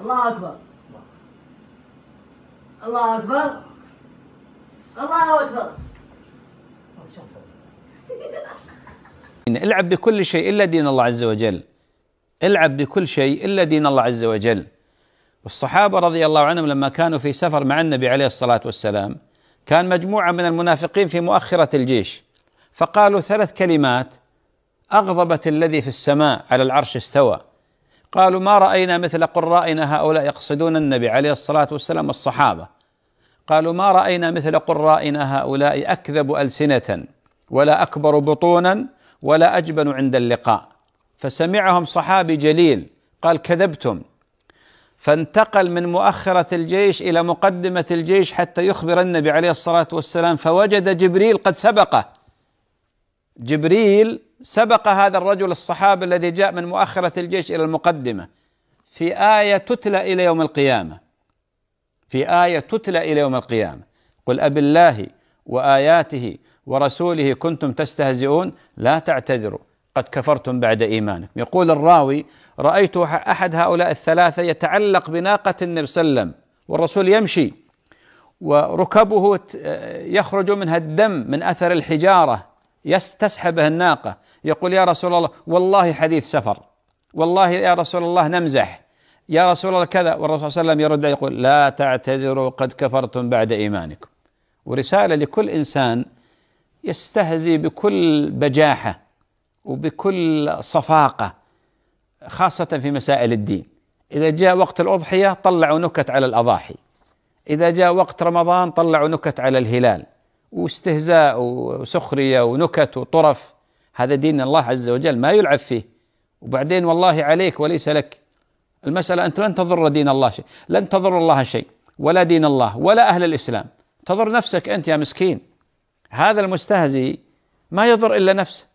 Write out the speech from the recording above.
الله أكبر الله أكبر الله أكبر العب بكل شيء إلا دين الله عز وجل العب بكل شيء إلا دين الله عز وجل والصحابة رضي الله عنهم لما كانوا في سفر مع النبي عليه الصلاة والسلام كان مجموعة من المنافقين في مؤخرة الجيش فقالوا ثلاث كلمات أغضبت الذي في السماء على العرش استوى قالوا ما رأينا مثل قرائنا هؤلاء يقصدون النبي عليه الصلاة والسلام والصحابة قالوا ما رأينا مثل قرائنا هؤلاء أكذب ألسنة ولا أكبر بطونا ولا أجبن عند اللقاء فسمعهم صحابي جليل قال كذبتم فانتقل من مؤخرة الجيش إلى مقدمة الجيش حتى يخبر النبي عليه الصلاة والسلام فوجد جبريل قد سبقه جبريل سبق هذا الرجل الصحابي الذي جاء من مؤخرة الجيش إلى المقدمة في آية تتلى إلى يوم القيامة في آية تتلى إلى يوم القيامة قل أب الله وآياته ورسوله كنتم تستهزئون لا تعتذروا قد كفرتم بعد إيمانكم يقول الراوي رأيت أحد هؤلاء الثلاثة يتعلق بناقة النبي صلى الله عليه وسلم والرسول يمشي وركبه يخرج منها الدم من أثر الحجارة يستسحبه الناقة يقول يا رسول الله والله حديث سفر والله يا رسول الله نمزح يا رسول الله كذا والرسول صلى الله عليه وسلم يرد يقول لا تعتذروا قد كفرتم بعد إيمانكم ورسالة لكل إنسان يستهزي بكل بجاحة وبكل صفاقة خاصة في مسائل الدين إذا جاء وقت الأضحية طلعوا نكت على الأضاحي إذا جاء وقت رمضان طلعوا نكت على الهلال واستهزاء وسخريه ونكت وطرف هذا دين الله عز وجل ما يلعب فيه وبعدين والله عليك وليس لك المساله انت لن تضر دين الله شيء لن تضر الله شيء ولا دين الله ولا اهل الاسلام تضر نفسك انت يا مسكين هذا المستهزئ ما يضر الا نفسه